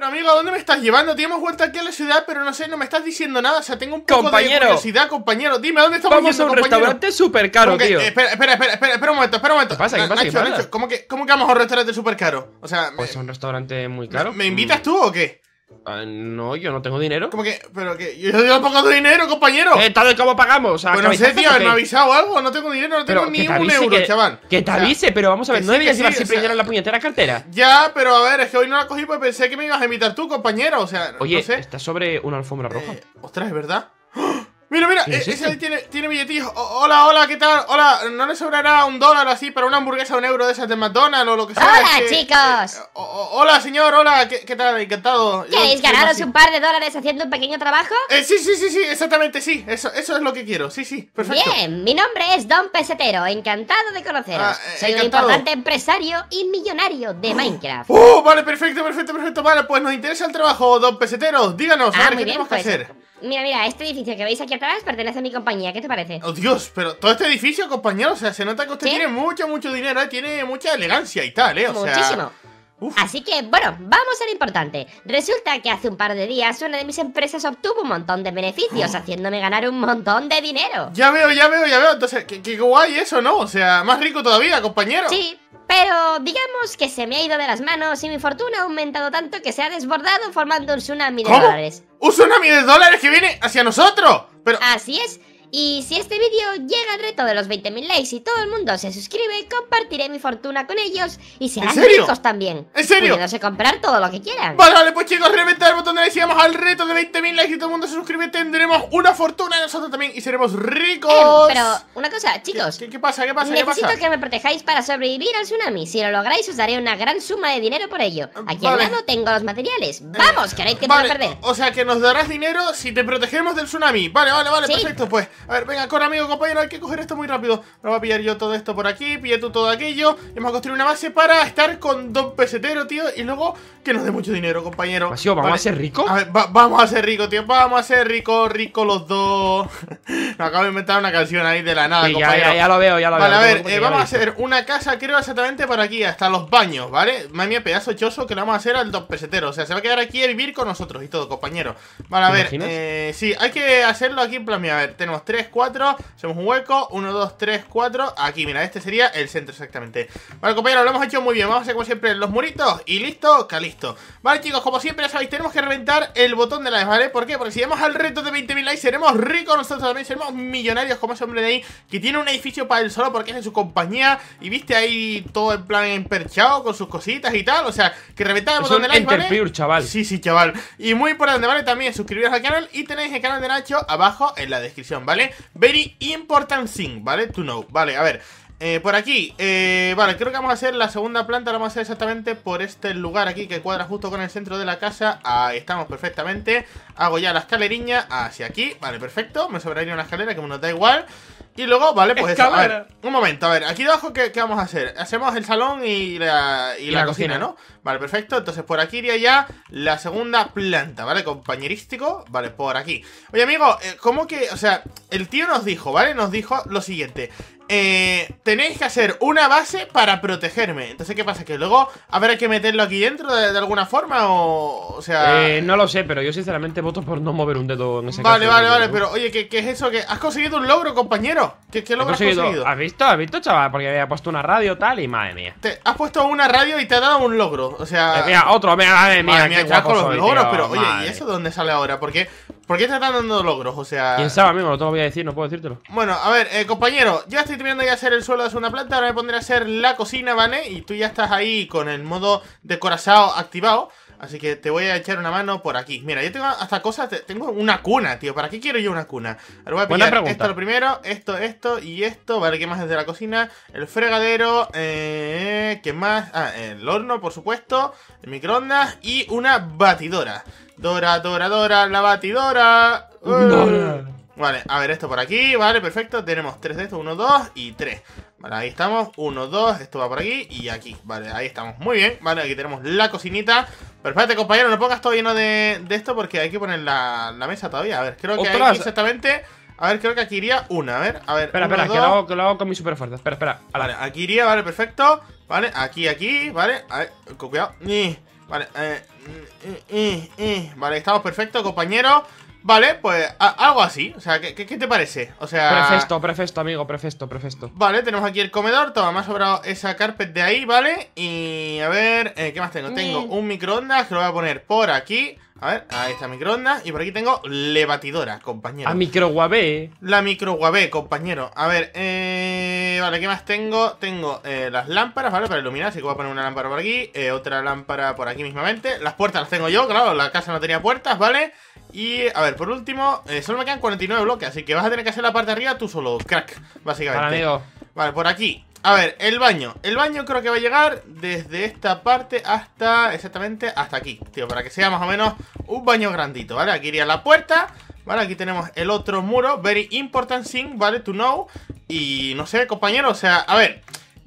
Pero amigo, ¿a dónde me estás llevando? Te hemos vuelto aquí a la ciudad, pero no sé, no me estás diciendo nada. O sea, tengo un poco compañero. de curiosidad, compañero. Dime, ¿dónde estamos Vamos a un restaurante súper caro, tío. espera, espera, espera, espera, espera un momento, espera un momento. ¿Qué pasa? ¿Qué pasa? ¿cómo, que, vamos a un restaurante súper caro? O sea... Pues es un restaurante muy caro. ¿Me, invitas tú o qué? Ah, no, yo no tengo dinero. ¿Cómo que? Pero que yo no tengo dinero, compañero. Eh, tal? cómo pagamos? O sea, pues no sé, tío, me ha avisado algo, no tengo dinero, no tengo ni un euro, chaval. Que te avise, pero vamos a ver, no debías ir llevar siempre en la puñetera cartera. Ya, pero a ver, es que hoy no la cogí porque pensé que me ibas a invitar tú, compañero, o sea, Oye, no sé. está sobre una alfombra roja. Eh, ostras, es verdad. Mira, mira, eh, ese tiene, tiene hola, hola, ¿qué tal? Hola, ¿no le sobrará un dólar así para una hamburguesa o un euro de esas de McDonald's o lo que sea? ¡Hola, chicos! Eh, hola, señor, hola, ¿qué, tal? Encantado. ¿Queréis ganaros un par de dólares haciendo un pequeño trabajo? Eh, sí, sí, sí, sí, exactamente, sí. Eso, eso es lo que quiero, sí, sí, perfecto. Bien, mi nombre es Don Pesetero, encantado de conoceros. Ah, soy un importante empresario y millonario de ah. Minecraft. Uh, vale, perfecto, perfecto, perfecto! Vale, pues nos interesa el trabajo, Don Pesetero. Díganos, ah, ¿qué tenemos que pues, hacer? Mira, mira, este edificio que veis aquí atrás pertenece a mi compañía. ¿Qué te parece? Oh, Dios, pero todo este edificio, compañero, o sea, se nota que usted tiene mucho, mucho dinero, tiene mucha elegancia y tal, ¿eh? Muchísimo. Uf. Así que, bueno, vamos al importante. Resulta que hace un par de días una de mis empresas obtuvo un montón de beneficios, haciéndome ganar un montón de dinero. Ya veo, ya veo, ya veo. Entonces, qué guay eso, ¿no? O sea, más rico todavía, compañero. Sí, pero digamos que se me ha ido de las manos y mi fortuna ha aumentado tanto que se ha desbordado formando un tsunami de dólares. ¿Un tsunami de dólares que viene hacia nosotros? Pero... Así es, y si este vídeo llega al reto de los 20.000 likes y todo el mundo se suscribe, compartiré mi fortuna con ellos y serán ricos también. ¿En serio? Pudiéndose comprar todo lo que quieran. Vale, vale, pues chicos, reventar el botón de like al reto de 20.000 likes y todo el mundo se suscribe. Tendremos una fortuna nosotros también y seremos ricos. Em, pero, una cosa, chicos. ¿Qué, pasa? ¿Qué pasa? Necesito que me protejáis para sobrevivir al tsunami. Si lo lográis, os daré una gran suma de dinero por ello. Em, Aquí al lado tengo los materiales. Em, ¡Vamos! que no hay que vale. perder. O sea, que nos darás dinero si te protegemos del tsunami. Vale, vale, vale, perfecto. Pues a ver, venga, con amigo, compañero, hay que coger esto muy rápido. Vamos a pillar yo todo esto por aquí, pillé tú todo aquello. Y vamos a construir una base para estar con Don Pesetero, tío. Y luego que nos dé mucho dinero, compañero. ¿vamos a ser ricos? vamos a ser ricos, tío. Vamos a ser ricos, ricos los dos. Me acabo de inventar una canción ahí de la nada, compañero. Ya, lo veo, ya lo veo. Vale, a ver, eh, vamos a hacer una casa, creo, exactamente por aquí, hasta los baños, ¿vale? Madre mía, pedazo choso que le vamos a hacer al Don Pesetero. O sea, se va a quedar aquí a vivir con nosotros y todo, compañero. Vale, a ver, eh, sí, hay que hacerlo aquí en plan, mira, a ver, tenemos 3, 4. Hacemos un hueco. 1, 2, 3, 4. Aquí, mira, este sería el centro exactamente. Vale, compañeros, lo hemos hecho muy bien. Vamos a hacer como siempre los muritos. Y listo, calisto. Vale, chicos, como siempre, ya sabéis, tenemos que reventar el botón de like, ¿vale? ¿Por qué? Porque si llegamos al reto de 20.000 likes, seremos ricos nosotros también. Seremos millonarios como ese hombre de ahí que tiene un edificio para él solo porque es de su compañía. Y viste ahí todo en plan emperchado con sus cositas y tal. O sea, que reventar el botón de like, ¿vale? chaval. Sí, sí, chaval. Y muy importante, ¿vale? También suscribiros al canal y tenéis el canal de Nacho abajo en la descripción, ¿vale? Very important thing, ¿vale? To know, ¿vale? A ver, eh, por aquí, eh, vale, creo que vamos a hacer la segunda planta, la vamos a hacer exactamente por este lugar aquí que cuadra justo con el centro de la casa. Ahí estamos perfectamente. Hago ya la escaleriña hacia aquí, vale, perfecto. Me sobraría una escalera que me nos da igual. Y luego, vale, pues eso. un momento, a ver, aquí abajo ¿qué, vamos a hacer? Hacemos el salón y la, cocina, ¿no? Vale, perfecto. Entonces, por aquí iría ya la segunda planta, ¿vale? Compañerístico, vale, por aquí. Oye, amigo, eh, ¿cómo que, o sea, el tío nos dijo, ¿vale? Nos dijo lo siguiente. Eh, tenéis que hacer una base para protegerme. Entonces, ¿qué pasa? ¿Que luego habrá que meterlo aquí dentro de, alguna forma? O, o sea. Eh, no lo sé, pero yo sinceramente voto por no mover un dedo en ese Vale, vale, vale, pero oye, ¿qué, ¿qué, es eso? que ¿Has conseguido un logro, compañero? ¿Qué, logro has conseguido? ¿Has visto? ¿Has visto, chaval? Porque había puesto una radio tal y madre mía. Te has puesto una radio y te ha dado un logro. O sea. Eh, mira, otro, madre mía. Madre mía, los pero oye, ¿y eso dónde sale ahora? ¿Por qué, ¿Por qué te están dando logros? O sea. Quién sabe, lo voy a decir, no puedo decírtelo. Bueno, a ver, eh, compañero, yo estoy terminando de hacer el suelo de una planta, ahora me pondré a hacer la cocina, ¿vale? Y tú ya estás ahí con el modo de activado. Así que te voy a echar una mano por aquí. Mira, yo tengo hasta cosas. Tengo una cuna, tío. ¿Para qué quiero yo una cuna? Ahora voy a pillar esto lo primero, esto, esto y esto. Vale, ¿qué más desde la cocina? El fregadero. Eh, ¿Qué más? Ah, el horno, por supuesto. El microondas y una batidora. Dora, Dora, Dora, la batidora. Uh. Vale, a ver, esto por aquí, vale, perfecto. Tenemos tres de estos, uno, dos y tres. Vale, ahí estamos, uno, dos, esto va por aquí y aquí. Vale, ahí estamos, muy bien. Vale, aquí tenemos la cocinita. Pero espérate, compañero, no pongas todo lleno de, de esto porque hay que poner la, la mesa todavía. A ver, creo que hay exactamente. A ver, creo que aquí iría una. A ver, a ver. Espera, espera, que lo, hago, lo hago con mi super fuerza. Espera, espera. vale, aquí iría, vale, perfecto. Vale, aquí, aquí, vale. A ver, con cuidado. Vale, eh, eh, Vale, estamos perfectos, compañero. Vale, pues algo así. O sea, ¿qué, te parece? O sea. Prefesto, prefesto, amigo, Prefesto, prefesto. Vale, tenemos aquí el comedor. Toma, me ha sobrado esa carpet de ahí, ¿vale? Y a ver, eh, ¿qué más tengo? Tengo un microondas que lo voy a poner por aquí. A ver, ahí está microondas. Y por aquí tengo levatidora, compañero. A ah, guave La micro guabé, compañero. A ver, eh, vale, ¿qué más tengo? Tengo eh, las lámparas, ¿vale? Para iluminar, así que voy a poner una lámpara por aquí. Eh, otra lámpara por aquí mismamente. Las puertas las tengo yo, claro, la casa no tenía puertas, ¿vale? Y, a ver, por último, eh, solo me quedan 49 bloques, así que vas a tener que hacer la parte de arriba tú solo, crack, básicamente. Vale, por aquí a ver, el baño. El baño creo que va a llegar desde esta parte hasta, exactamente, hasta aquí, tío. Para que sea más o menos un baño grandito, ¿vale? Aquí iría la puerta, ¿vale? Aquí tenemos el otro muro, very important thing, ¿vale? To know. Y no sé, compañero, o sea, a ver...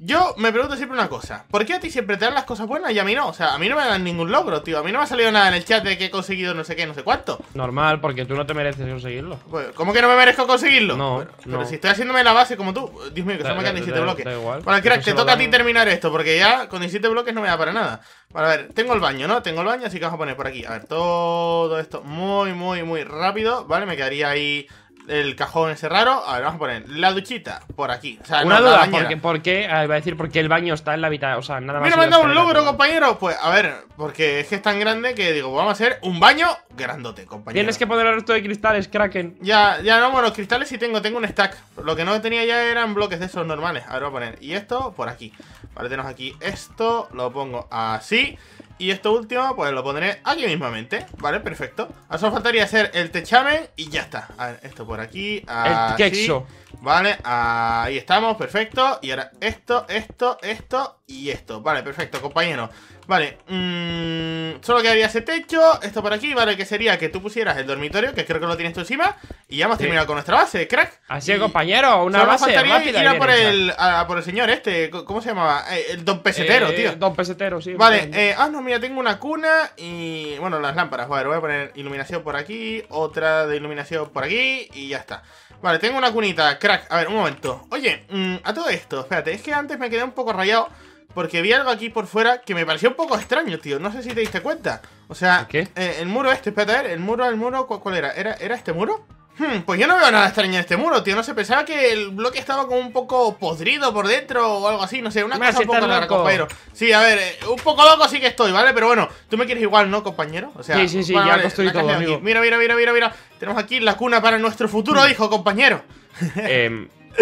Yo me pregunto siempre una cosa. ¿Por qué a ti siempre te dan las cosas buenas y a mí no? O sea, a mí no me dan ningún logro, tío. A mí no me ha salido nada en el chat de que he conseguido no sé qué, no sé cuánto. Normal, porque tú no te mereces conseguirlo. ¿Cómo que no me merezco conseguirlo? No, pero, si estoy haciéndome la base como tú. Dios mío, que solo me quedan 17 bloques. Bueno, crack, te toca a ti terminar esto, porque ya con 17 bloques no me da para nada. Bueno, a ver, tengo el baño, ¿no? Tengo el baño, así que vamos a poner por aquí. A ver, todo esto muy, muy, muy rápido. Vale, me quedaría ahí el cajón ese raro. A ver, vamos a poner la duchita por aquí. Una duda, porque, porque a ah, a decir porque el baño está en la mitad. O sea, nada más. Mira, me han un logro, compañero. Pues a ver, porque es que es tan grande que digo, vamos a hacer un baño grandote, compañero. Tienes que poner el resto de cristales, Kraken. Ya, ya no, bueno, los cristales sí tengo, tengo un stack. Lo que no tenía ya eran bloques de esos normales. A ver, voy a poner. Y esto por aquí. Vale, tenemos aquí esto, lo pongo así. Y esto último, pues lo pondré aquí mismamente. Vale, perfecto. Ahora solo faltaría hacer el techamen y ya está. A ver, esto por aquí. el techo Vale, ahí estamos, perfecto. Y ahora esto, esto, esto y esto. Vale, perfecto, compañero. Vale, mmm, solo quedaría ese techo, esto por aquí, vale, que sería que tú pusieras el dormitorio, que creo que lo tienes tú encima, y ya hemos terminado con nuestra base, crack. Así es, compañero, una solo base faltaría ir a por, el, por el señor este, ¿cómo se llamaba? Eh, el don pesetero, eh, tío. Don pesetero, sí. Vale, eh, ah, no, mira, tengo una cuna y... Bueno, las lámparas, ver, voy a poner iluminación por aquí, otra de iluminación por aquí y ya está. Vale, tengo una cunita, crack. A ver, un momento. Oye, mm, a todo esto, espérate, es que antes me quedé un poco rayado porque vi algo aquí por fuera que me pareció un poco extraño, tío. No sé si te diste cuenta. O sea, ¿Qué? Eh, el muro este, espérate, a el muro, el muro, ¿cuál era? ¿Era, era este muro? Hmm, pues yo no veo nada extraño en este muro, tío. No se, pensaba que el bloque estaba como un poco podrido por dentro o algo así. No sé, una cosa un poco rara, compañero. Sí, a ver, eh, un poco loco sí que estoy, ¿vale? Pero bueno, tú me quieres igual, ¿no, compañero? O sea, sí, sí, sí, ya construí todo, amigo. Mira, mira, mira, mira, mira. Tenemos aquí la cuna para nuestro futuro hmm. hijo, compañero. Em,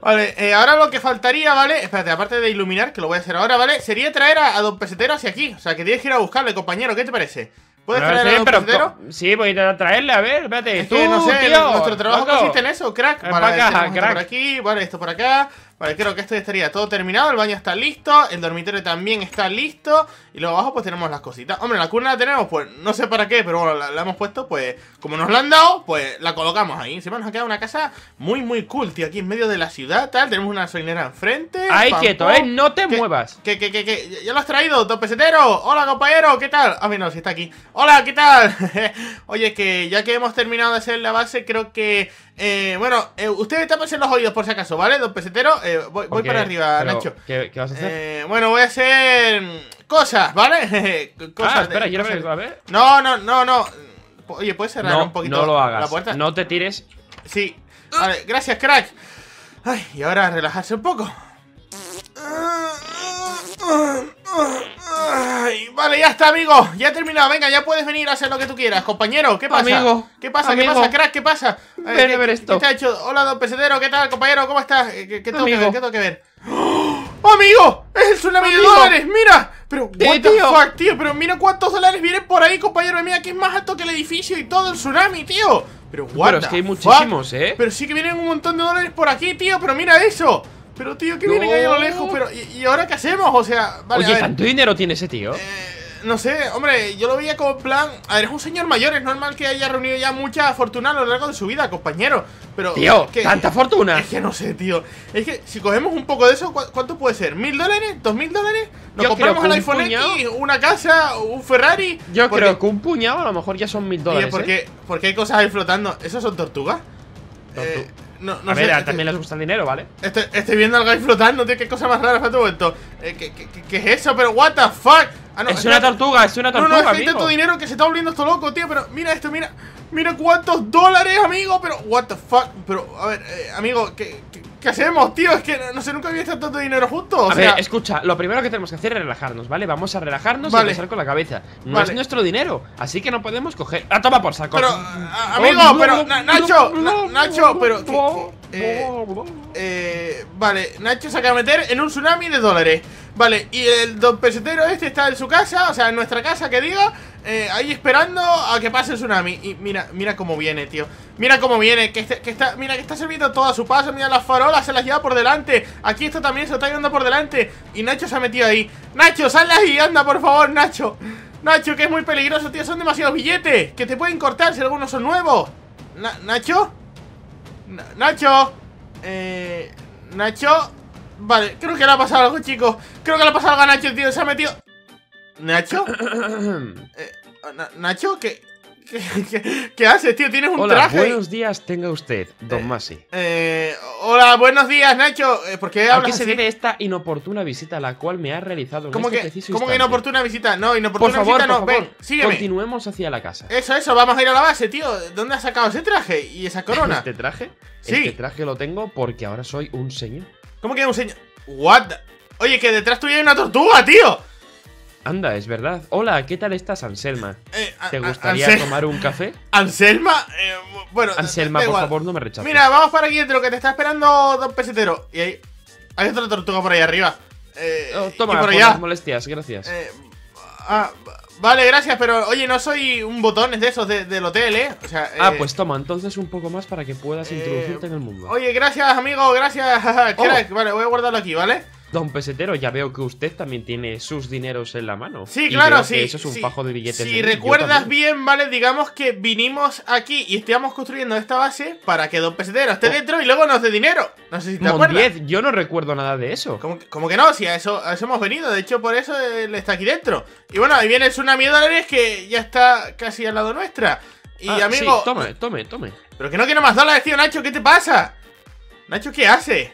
vale, eh, ahora lo que faltaría, ¿vale? Espérate, aparte de iluminar, que lo voy a hacer ahora, ¿vale? Sería traer a, a Don Pesetero hacia aquí. O sea, que tienes que ir a buscarle, compañero. ¿Qué te parece? ¿Puedes traerle traer al pero, Sí, voy a traerle, a ver, espérate. Es tú, no sé, nuestro trabajo consiste en eso, crack. para acá, crack. por aquí, vale, esto por acá. Vale, creo que esto ya estaría todo terminado. El baño está listo. El dormitorio también está listo. Y luego abajo pues tenemos las cositas. Hombre, la cuna la tenemos, pues no sé para qué, pero bueno, la, hemos puesto, pues como nos la han dado, pues la colocamos ahí. Encima nos ha quedado una casa muy, muy cool, tío. Aquí en medio de la ciudad, tal. Tenemos una soinera enfrente. Ahí quieto, ¿eh? No te muevas. ¿qué, qué, qué, qué? ¿Ya lo has traído, dos Hola, compañero, ¿qué tal? Ah, no, si está aquí. Hola, ¿qué tal? Oye, que ya que hemos terminado de hacer la base, creo que eh, bueno, eh, ustedes están en los oídos por si acaso, ¿vale? Don pesetero, eh, voy, para arriba, Nacho. ¿qué, vas a hacer? Eh, bueno, voy a hacer cosas, ¿vale? cosas. Ah, espera, quiero ver, a ver. No, no, no, no. Oye, ¿puedes cerrar un poquito no lo hagas. la puerta? No te tires. Sí. Vale, gracias, crack. Ay, y ahora relajarse un poco vale, ya está, amigo. Ya he terminado. Venga, ya puedes venir a hacer lo que tú quieras. Compañero, ¿qué pasa? Amigo. ¿Qué pasa? ¿Qué pasa, crack? ¿Qué pasa? Ven eh, a ver esto. ¿Qué te ha hecho? Hola, don pesetero. ¿Qué tal, compañero? ¿Cómo estás? Eh, ¿Qué, tengo, que ver? ¿Qué tengo que ver? ¡Amigo! ¡Es el tsunami de dólares! ¡Mira! Pero, what the fuck, tío. Pero mira cuántos dólares vienen por ahí, compañero. Mira que es más alto que el edificio y todo el tsunami, tío. Pero, what Pero es que hay muchísimos, ¿eh? Pero sí que vienen un montón de dólares por aquí, tío. Pero mira eso. Pero tío, que viene ahí a lo lejos, pero ¿y, ahora qué hacemos? O sea, vale, Oye, ¿tanto dinero tiene ese tío? Eh, no sé, hombre, yo lo veía como plan. A ver, es un señor mayor, es normal que haya reunido ya mucha fortuna a lo largo de su vida, compañero. Pero. Tío, tanta fortuna. Es que no sé, tío. Es que si cogemos un poco de eso, ¿cuánto puede ser? ¿Mil dólares? ¿Dos mil dólares? Nos compramos el iPhone puñado, una casa, un Ferrari. Yo creo que un puñado a lo mejor ya son mil dólares. Porque, ¿eh? porque hay cosas ahí flotando. ¿Esas son tortugas? Eh, no, no a ver, este, también les gusta el dinero, ¿vale? Estoy, este viendo al guy flotando, tío, qué cosa más rara para tu momento. Eh, ¿qué, qué, qué, es eso? Pero, what the fuck? Ah, es una tortuga, es una tortuga. No, no, es que tanto dinero que se está volviendo esto loco, tío. Pero mira esto, mira. Mira cuántos dólares, amigo. Pero, what the fuck. Pero, a ver, eh, amigo, ¿qué, qué ¿Qué hacemos, tío? Es que no, se sé, nunca había estado tanto dinero juntos. a sea... ver, escucha, lo primero que tenemos que hacer es relajarnos, ¿vale? Vamos a relajarnos vale. y pensar con la cabeza. No es nuestro dinero, así que no podemos coger. ¡Ah, toma por saco! Pero, amigo, pero, Nacho, Nacho, pero. eh, vale, Nacho se acaba de meter en un tsunami de dólares. Vale, y el don pesetero este está en su casa, o sea, en nuestra casa, que diga. Eh, ahí esperando a que pase el tsunami. Y mira, mira cómo viene, tío. Mira cómo viene, este, que, está, mira que está sirviendo todo a su paso. Mira las farolas, se las lleva por delante. Aquí esto también se lo está llevando por delante. Y Nacho se ha metido ahí. Nacho, sal de ahí, anda, por favor, Nacho. Nacho, que es muy peligroso, tío. Son demasiados billetes. Que te pueden cortar si algunos son nuevos. Nacho. Nacho. Eh, Nacho. Vale, creo que le ha pasado algo, chicos. Creo que le ha pasado algo a Nacho, tío. Se ha metido... ¿Nacho? Eh, ah, ¿Nacho? ¿Qué, qué, haces, tío? ¿Tienes un hola, buenos días tenga usted, don eh, Masi. Eh, hola, buenos días, Nacho. Eh, ¿Por qué hablas qué se así? esta inoportuna visita la cual me ha realizado ¿Cómo este ¿Cómo que inoportuna visita? No, inoportuna por favor, visita no. Por favor, Continuemos hacia la casa. Eso, eso, vamos a ir a la base, tío. ¿Dónde has sacado ese traje y esa corona? ¿Este traje? Sí. Este traje lo tengo porque ahora soy un señor. ¿Cómo que un señor? What? Oye, que detrás tuyo hay una tortuga, tío. Anda, es verdad. Hola, ¿qué tal estás, Anselma? Eh, eh, ¿Te gustaría tomar un café? Anselma, eh, bueno. Anselma, por favor, no me rechaces. Mira, vamos para aquí lo que te está esperando Don Pesetero. Y hay, hay otra tortuga por ahí arriba. Eh, oh, toma, por, molestias, gracias. Ah, vale, gracias, pero oye, no soy un botón de esos del hotel, ¿eh? ah, pues toma, entonces un poco más para que puedas introducirte en el mundo. Oye, gracias, amigo, gracias. Oh. Vale, voy a guardarlo aquí, ¿vale? Don Pesetero, ya veo que usted también tiene sus dineros en la mano. Sí, claro, sí. Eso es un de billetes. Si recuerdas bien, vale, digamos que vinimos aquí y estábamos construyendo esta base para que Don Pesetero esté oh. dentro y luego nos dé dinero. No sé si te acuerdas. yo no recuerdo nada de eso. Como que, no, si a eso, hemos venido. De hecho, por eso él está aquí dentro. Y bueno, ahí viene el tsunami de dólares que ya está casi al lado nuestra. Y ah, amigo. Sí, tome, tome, tome. Pero que no quiero más dólares, tío, Nacho, ¿qué te pasa? Nacho, ¿qué hace?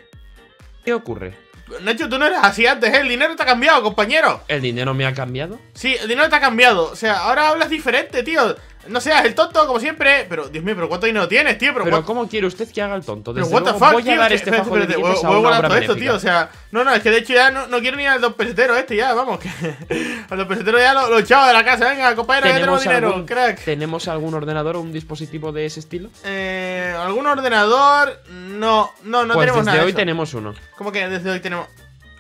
¿Qué ocurre? Nacho, tú no eres así antes, ¿eh? El dinero te ha cambiado, compañero. ¿El dinero me ha cambiado? Sí, el dinero te ha cambiado. O sea, ahora hablas diferente, tío. No seas el tonto, como siempre. Pero, Dios mío, pero ¿cuánto dinero tienes, tío? Pero, ¿cómo quiere usted que haga el tonto? pero, what the fuck, voy a dar este fajo de voy, a voy todo esto, tío. O sea, no, no, es que de hecho ya no, no quiero ni al dos pesetero este, ya, vamos. al dos pesetero ya lo, chavos de la casa. Venga, compañero, ya tenemos dinero, crack. ¿Tenemos algún ordenador o un dispositivo de ese estilo? Eh, ¿algún ordenador? No, no, no pues tenemos nada. Desde hoy tenemos uno. ¿Cómo que desde hoy tenemos?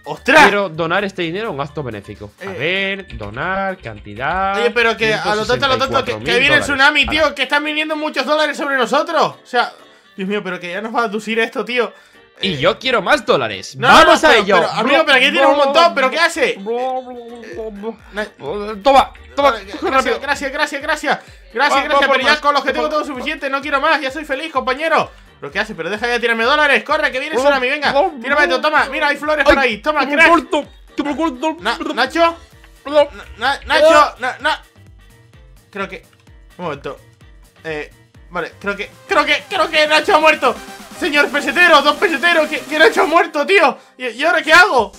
¡Ostras! Quiero donar este dinero a un gasto benéfico. A eh. ver, donar, cantidad. Oye, pero que a lo tanto, a lo tanto, que, viene el tsunami, tío, que están viniendo muchos dólares sobre nosotros. O sea, Dios mío, pero que ya nos va a aducir esto, tío. Y eh. yo quiero más dólares. No, Vamos no, a ello. Pero, pero aquí tienes un montón, pero ¿qué hace? Eh, toma, toma. Gracias, gracias, gracias, gracias. Gracias, gracias, pero ya con los que tengo todo suficiente, no quiero más, ya soy feliz, compañero. Lo que hace, Pero deja de tirarme dólares. Corre, que viene a Tsunami. Venga, mira, tírame esto. Toma, mira, hay flores por ahí. Toma, que Corto, me corto. Nacho. Nacho. creo que. Un momento. Eh. Vale, creo que. Creo que. Creo que Nacho ha muerto. Señor pesetero, dos peseteros, que, Nacho ha muerto, tío. y ahora qué hago?